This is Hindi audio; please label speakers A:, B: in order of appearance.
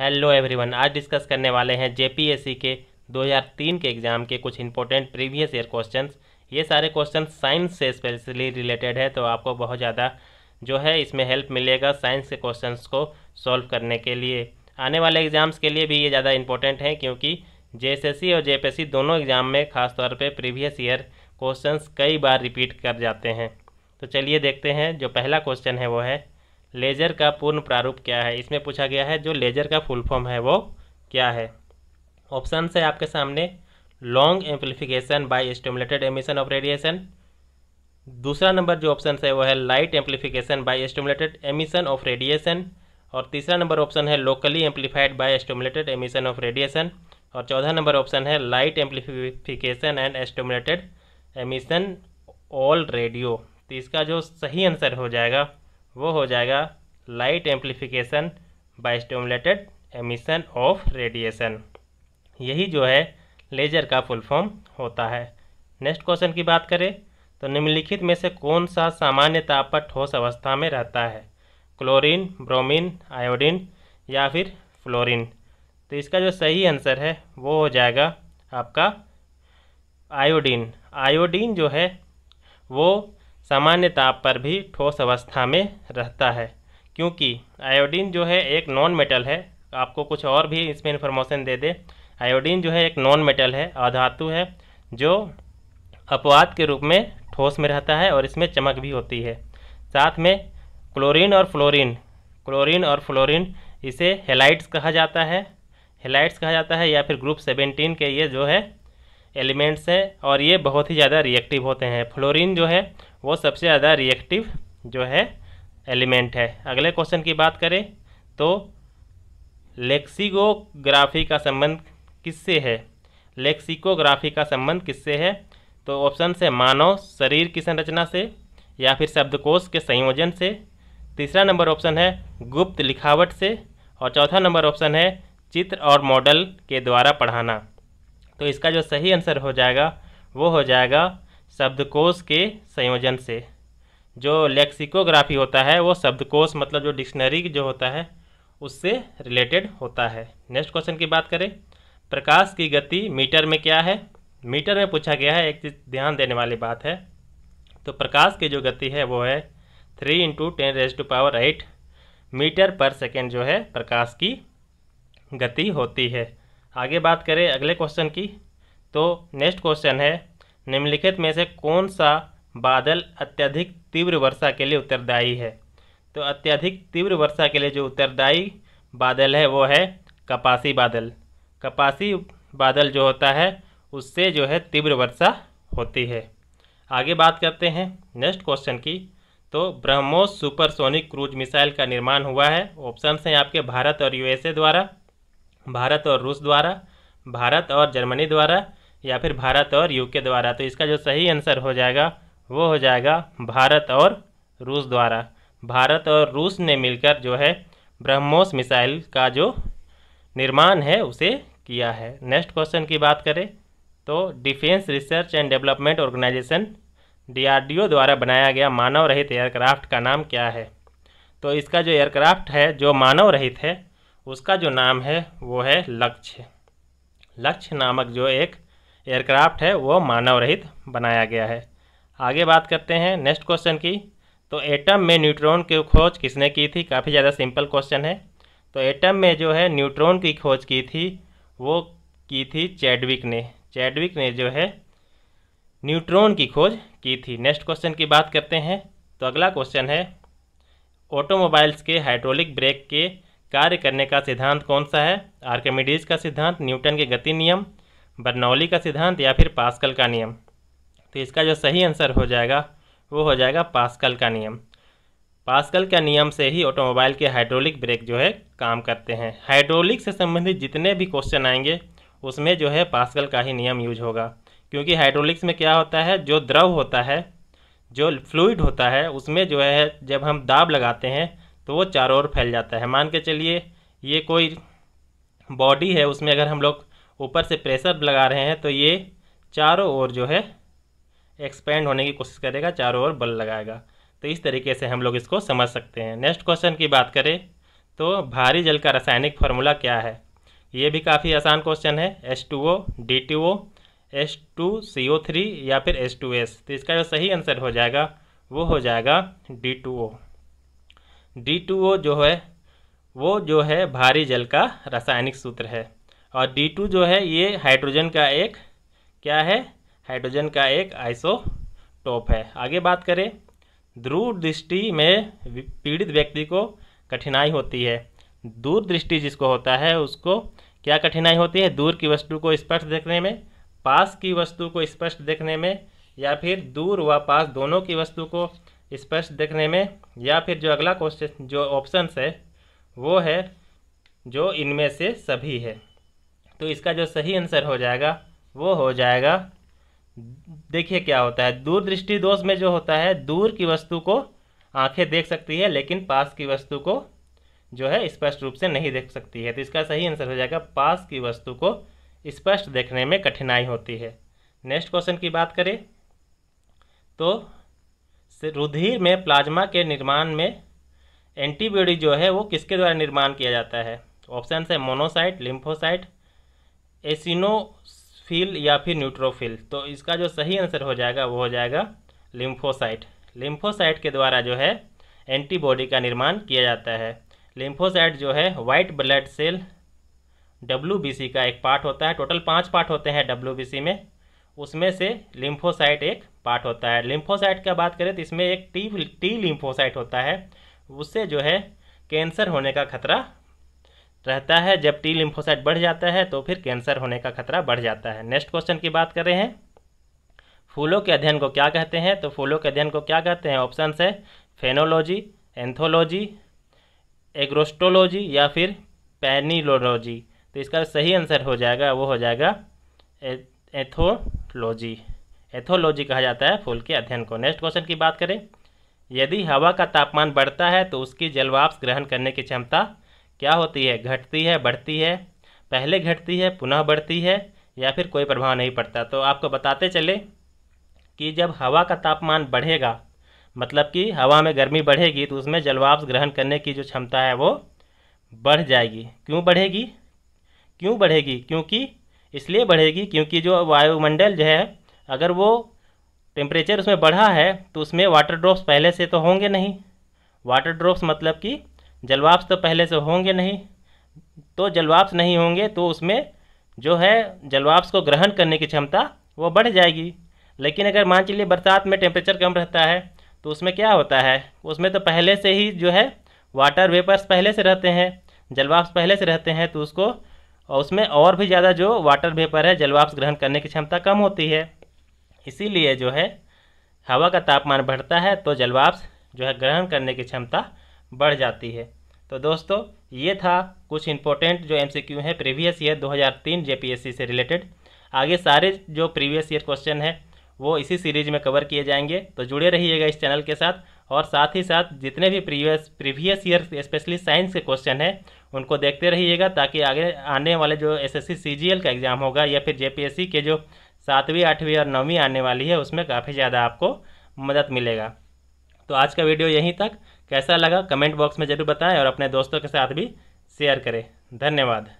A: हेलो एवरीवन आज डिस्कस करने वाले हैं जेपीएससी के 2003 के एग्ज़ाम के कुछ इंपॉर्टेंट प्रीवियस ईयर क्वेश्चंस ये सारे क्वेश्चन साइंस से स्पेशली रिलेटेड है तो आपको बहुत ज़्यादा जो है इसमें हेल्प मिलेगा साइंस के क्वेश्चन को सॉल्व करने के लिए आने वाले एग्ज़ाम्स के लिए भी ये ज़्यादा इंपॉर्टेंट हैं क्योंकि जे और जे दोनों एग्ज़ाम में खासतौर पर प्रीवियस ईयर क्वेश्चन कई बार रिपीट कर जाते हैं तो चलिए देखते हैं जो पहला क्वेश्चन है वो है लेज़र का पूर्ण प्रारूप क्या है इसमें पूछा गया है जो लेज़र का फुल फॉर्म है वो क्या है ऑप्शन है आपके सामने long amplification by stimulated emission of radiation दूसरा नंबर जो ऑप्शन है वो है light amplification by stimulated emission of radiation और तीसरा नंबर ऑप्शन है locally amplified by stimulated emission of radiation और चौथा नंबर ऑप्शन है light amplification and stimulated emission all radio तो इसका जो सही आंसर हो जाएगा वो हो जाएगा light amplification by stimulated emission of radiation यही जो है लेजर का फुल फॉर्म होता है नेक्स्ट क्वेश्चन की बात करें तो निम्नलिखित में से कौन सा सामान्य ताप पर ठोस अवस्था में रहता है क्लोरीन ब्रोमीन आयोडीन या फिर फ्लोरीन तो इसका जो सही आंसर है वो हो जाएगा आपका आयोडीन आयोडीन जो है वो सामान्य ताप पर भी ठोस अवस्था में रहता है क्योंकि आयोडीन जो है एक नॉन मेटल है आपको कुछ और भी इसमें इन्फॉर्मेशन दे दे आयोडीन जो है एक नॉन मेटल है अधातु है जो अपवाद के रूप में ठोस में रहता है और इसमें चमक भी होती है साथ में क्लोरीन और फ्लोरीन क्लोरीन और फ्लोरीन इसे हेलाइट्स कहा जाता है हेलाइट्स कहा जाता है या फिर ग्रुप सेवेंटीन के ये जो है एलिमेंट्स हैं और ये बहुत ही ज़्यादा रिएक्टिव होते हैं फ्लोरीन जो है वो सबसे ज़्यादा रिएक्टिव जो है एलिमेंट है अगले क्वेश्चन की बात करें तो लेक्सिकोग्राफी का संबंध किससे है लेक्सिकोग्राफी का संबंध किससे है तो ऑप्शन से मानव शरीर की संरचना से या फिर शब्दकोश के संयोजन से तीसरा नंबर ऑप्शन है गुप्त लिखावट से और चौथा नंबर ऑप्शन है चित्र और मॉडल के द्वारा पढ़ाना तो इसका जो सही आंसर हो जाएगा वो हो जाएगा शब्दकोश के संयोजन से जो लेक्सिकोग्राफी होता है वो शब्दकोश मतलब जो डिक्शनरी जो होता है उससे रिलेटेड होता है नेक्स्ट क्वेश्चन की बात करें प्रकाश की गति मीटर में क्या है मीटर में पूछा गया है एक चीज़ ध्यान देने वाली बात है तो प्रकाश की जो गति है वो है three into ten raise to power eight metre per second जो है प्रकाश की गति होती है आगे बात करें अगले क्वेश्चन की तो नेक्स्ट क्वेश्चन है निम्नलिखित में से कौन सा बादल अत्यधिक तीव्र वर्षा के लिए उत्तरदायी है तो अत्यधिक तीव्र वर्षा के लिए जो उत्तरदायी बादल है वो है कपासी बादल कपासी बादल जो होता है उससे जो है तीव्र वर्षा होती है आगे बात करते हैं नेक्स्ट क्वेश्चन की तो ब्रह्मोस सुपरसोनिक क्रूज मिसाइल का निर्माण हुआ है ऑप्शन हैं आपके भारत और यूएसए द्वारा भारत और रूस द्वारा भारत और जर्मनी द्वारा या फिर भारत और यूके द्वारा तो इसका जो सही आंसर हो जाएगा वो हो जाएगा भारत और रूस द्वारा भारत और रूस ने मिलकर जो है ब्रह्मोस मिसाइल का जो निर्माण है उसे किया है नेक्स्ट क्वेश्चन की बात करें तो defence research and development organisation DRDO द्वारा बनाया गया मानव रहित एयरक्राफ्ट का नाम क्या है तो इसका जो एयरक्राफ्ट है जो मानव रहित है उसका जो नाम है वो है लक्ष्य लक्ष्य नामक जो एक एयरक्राफ्ट है वो मानव रहित बनाया गया है आगे बात करते हैं नेक्स्ट क्वेश्चन की तो एटम में न्यूट्रॉन की खोज किसने की थी काफ़ी ज़्यादा सिंपल क्वेश्चन है तो एटम में जो है न्यूट्रॉन की खोज की थी वो की थी चैडविक ने चैडविक ने जो है न्यूट्रॉन की खोज की थी नेक्स्ट क्वेश्चन की बात करते हैं तो अगला क्वेश्चन है ऑटोमोबाइल्स के हाइड्रोलिक ब्रेक के कार्य करने का सिद्धांत कौन सा है आर्केमिडीज का सिद्धांत न्यूटन के गति नियम बर्नौली का सिद्धांत या फिर पास्कल का नियम तो इसका जो सही आंसर हो जाएगा वो हो जाएगा पास्कल का नियम पास्कल का नियम से ही ऑटोमोबाइल के हाइड्रोलिक ब्रेक जो है काम करते हैं हाइड्रोलिक से संबंधित जितने भी क्वेश्चन आएंगे उसमें जो है पास्कल का ही नियम यूज होगा क्योंकि हाइड्रोलिक्स में क्या होता है जो द्रव होता है जो फ्लूड होता है उसमें जो है जब हम दाब लगाते हैं तो वो चारों ओर फैल जाता है मान के चलिए ये कोई बॉडी है उसमें अगर हम लोग ऊपर से प्रेशर लगा रहे हैं तो ये चारों ओर जो है एक्सपेंड होने की कोशिश करेगा चारों ओर बल लगाएगा तो इस तरीके से हम लोग इसको समझ सकते हैं नेक्स्ट क्वेश्चन की बात करें तो भारी जल का रासायनिक फार्मूला क्या है ये भी काफ़ी आसान क्वेश्चन है S two O D T O S two C O three या फिर एस टू एस तो इसका जो सही आंसर हो जाएगा वो हो जाएगा D two O D two O जो है वो जो है भारी जल का रासायनिक सूत्र है और डी टू जो है ये हाइड्रोजन का एक क्या है हाइड्रोजन का एक आइसोटोप है आगे बात करें दूर दृष्टि में पीड़ित व्यक्ति को कठिनाई होती है दूर दृष्टि जिसको होता है उसको क्या कठिनाई होती है दूर की वस्तु को स्पष्ट देखने में पास की वस्तु को स्पष्ट देखने में या फिर दूर व पास दोनों की वस्तु को स्पष्ट देखने में या फिर जो अगला क्वेश्चन जो ऑप्शंस है वो है जो इनमें से सभी है तो इसका जो सही आंसर हो जाएगा वो हो जाएगा देखिए क्या होता है दृष्टि दोष में जो होता है दूर की वस्तु को आंखें देख सकती है लेकिन पास की वस्तु को जो है स्पष्ट रूप से नहीं देख सकती है तो इसका सही आंसर हो जाएगा पास की वस्तु को स्पष्ट देखने में कठिनाई होती है नेक्स्ट क्वेश्चन की बात करें तो रुधिर में प्लाज्मा के निर्माण में एंटीबॉडी जो है वो किसके द्वारा निर्माण किया जाता है ऑप्शन है मोनोसाइट लिम्फोसाइट एसिनोफिल या फिर न्यूट्रोफिल तो इसका जो सही आंसर हो जाएगा वो हो जाएगा लिम्फोसाइट लिम्फोसाइट के द्वारा जो है एंटीबॉडी का निर्माण किया जाता है लिम्फोसाइट जो है वाइट ब्लड सेल डब्ल्यू का एक पार्ट होता है टोटल पाँच पार्ट होते हैं डब्ल्यू में उसमें से लिम्फोसाइट एक पार्ट होता है लिम्फोसाइट का बात करें तो इसमें एक टी टी लिम्फोसाइट होता है उससे जो है कैंसर होने का खतरा रहता है जब टी लिम्फोसाइट बढ़ जाता है तो फिर कैंसर होने का खतरा बढ़ जाता है नेक्स्ट क्वेश्चन की बात कर रहे हैं फूलों के अध्ययन को क्या कहते हैं तो फूलों के अध्ययन को क्या कहते हैं ऑप्शन है फेनोलॉजी एंथोलॉजी एग्रोस्टोलॉजी या फिर पैनिलोलॉजी तो इसका सही आंसर हो जाएगा वो हो जाएगा एथोलॉजी एथोलॉजी कहा जाता है फूल के अध्ययन को नेक्स्ट क्वेश्चन की बात करें यदि हवा का तापमान बढ़ता है तो उसकी जलवाप्स ग्रहण करने की क्षमता क्या होती है घटती है बढ़ती है पहले घटती है पुनः बढ़ती है या फिर कोई प्रभाव नहीं पड़ता तो आपको बताते चले कि जब हवा का तापमान बढ़ेगा मतलब कि हवा में गर्मी बढ़ेगी तो उसमें जलवाप ग्रहण करने की जो क्षमता है वो बढ़ जाएगी क्यों बढ़ेगी क्यों बढ़ेगी क्योंकि इसलिए बढ़ेगी क्योंकि जो वायुमंडल जो है अगर वो टेम्परेचर उसमें बढ़ा है तो उसमें वाटर ड्रॉप्स पहले से तो होंगे नहीं वाटर ड्रॉप्स मतलब कि जलवाप्स तो पहले से होंगे नहीं तो जलवाप्स नहीं होंगे तो उसमें जो है जलवाप्स को ग्रहण करने की क्षमता वो बढ़ जाएगी लेकिन अगर मान चलिए बरसात में टेम्परेचर कम रहता है तो उसमें क्या होता है उसमें तो पहले से ही जो है वाटर वेपर्स पहले से रहते हैं जलवाप्स पहले से रहते हैं तो उसको और उसमें और भी ज़्यादा जो वाटर वेपर है जलवाप्स ग्रहण करने की क्षमता कम होती है इसीलिए जो है हवा का तापमान बढ़ता है तो जलवाप्स जो है ग्रहण करने की क्षमता बढ़ जाती है तो दोस्तों ये था कुछ इंपॉर्टेंट जो एमसीक्यू हैं प्रीवियस ईयर 2003 जेपीएससी से रिलेटेड आगे सारे जो प्रीवियस ईयर क्वेश्चन हैं वो इसी सीरीज में कवर किए जाएंगे तो जुड़े रहिएगा इस चैनल के साथ और साथ ही साथ जितने भी previous previous year specially science के क्वेश्चन हैं उनको देखते रहिएगा ताकि आगे आने वाले जो एसएससी सीजीएल का एग्ज़ाम होगा या फिर जेपीएससी के जो सातवीं आठवीं और नौवीं आने वाली है उसमें काफ़ी ज़्यादा आपको मदद मिलेगा तो आज का वीडियो यहीं तक कैसा लगा कमेंट बॉक्स में ज़रूर बताएं और अपने दोस्तों के साथ भी शेयर करें धन्यवाद